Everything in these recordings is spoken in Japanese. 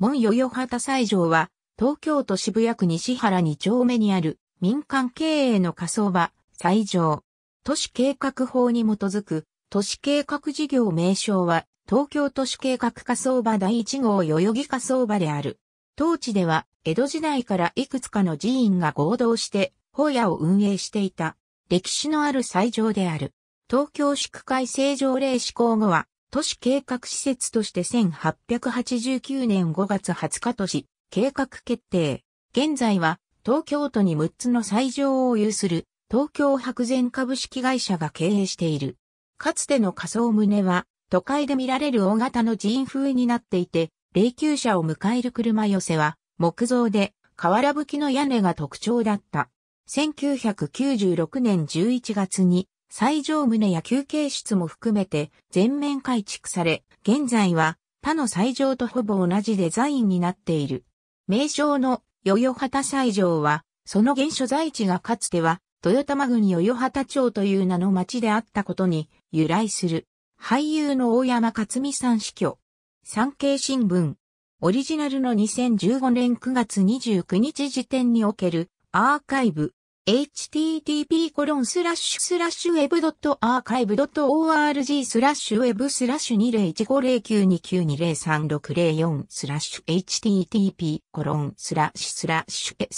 門代々畑斎場は、東京都渋谷区西原2丁目にある民間経営の仮想場、斎場。都市計画法に基づく、都市計画事業名称は、東京都市計画仮想場第1号代々木仮想場である。当地では、江戸時代からいくつかの寺院が合同して、本屋を運営していた、歴史のある斎場である。東京市区成正常令施行後は、都市計画施設として1889年5月20日都市計画決定。現在は東京都に6つの斎場を有する東京白善株式会社が経営している。かつての仮想棟は都会で見られる大型の寺院風になっていて、霊柩車を迎える車寄せは木造で瓦葺きの屋根が特徴だった。1996年11月に最上棟や休憩室も含めて全面改築され、現在は他の最上とほぼ同じデザインになっている。名称のヨハ畑最上は、その原所在地がかつては、豊玉郡ヨハ畑町という名の町であったことに由来する。俳優の大山克美さん死去。産経新聞。オリジナルの2015年9月29日時点におけるアーカイブ。http://web.archive.org スラッシュ web スラッシュ20150929203604スラッシュ http コロンスラッシュスラッシュ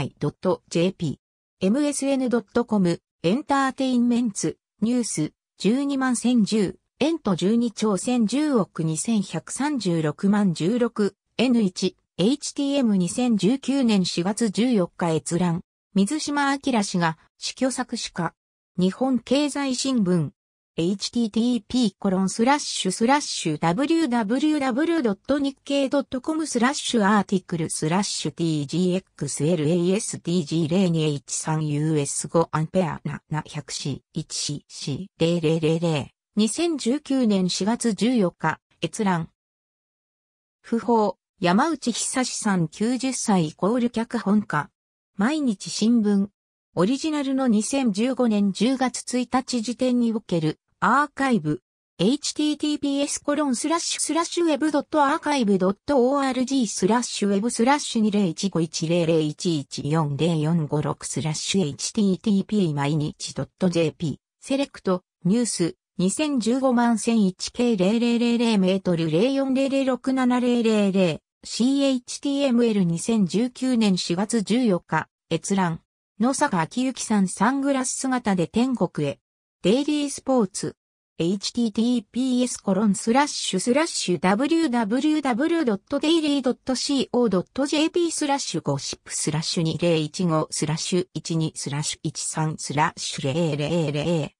sankei.jp msn.com エンターテインメンツニュース12万1010エント12兆1010億2136万16 N1 HTM2019 年4月14日閲覧水島明氏が死去作詞家。日本経済新聞。http コロンスラッシュスラッシュ www.nikkei.com スラッシュアーティクルスラッシュ tgxlasdg0213us5 アンペアな 700C1C00002019 年4月14日閲覧不法山内久志さん90歳イコール脚本家毎日新聞。オリジナルの2015年10月1日時点におけるアーカイブ。https コロンスラッシュスラッシュウェブドットアーカイブドット org スラッシュウェブスラッシュ20151001140456スラッシュ http 毎日ドット jp セレクトニュース2015万 1001K0000 メートル04006700 CHTML2019 年4月14日、閲覧。野坂昭之さんサングラス姿で天国へ。デイリースポーツ。https コロンスラッシュスラッシュ www.daily.co.jp スラッシュゴシップスラッシュ2015スラッシュ12スラッシュ13スラッシュ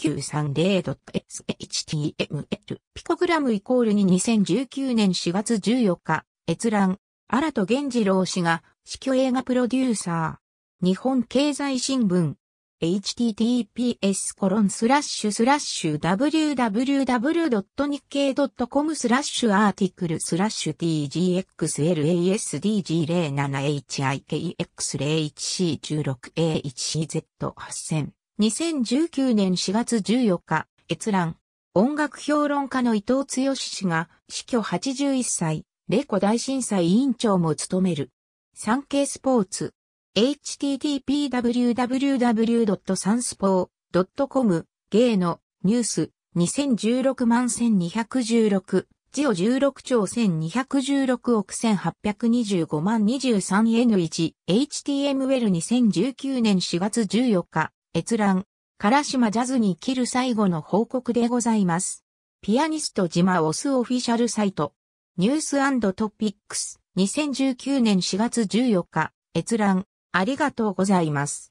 0008642930.html ピコグラムイコールに2019年4月14日閲覧新戸源次郎氏が死去映画プロデューサー日本経済新聞 https コロンスラッシュスラッシュ www.nikkei.com スラッシュアーティクルスラッシュ tgxlasdg07hikx01c16a1cz8000 2019年4月14日閲覧音楽評論家の伊藤剛氏が死去81歳、レコ大震災委員長も務める。産経スポーツ http://www.sanspo.com 芸のニュース2016万1216ジオ16兆1216億1825万 23N1HTML2019 年4月14日閲覧から島ジャズに切る最後の報告でございます。ピアニスト島オスオフィシャルサイトニューストピックス2019年4月14日閲覧ありがとうございます。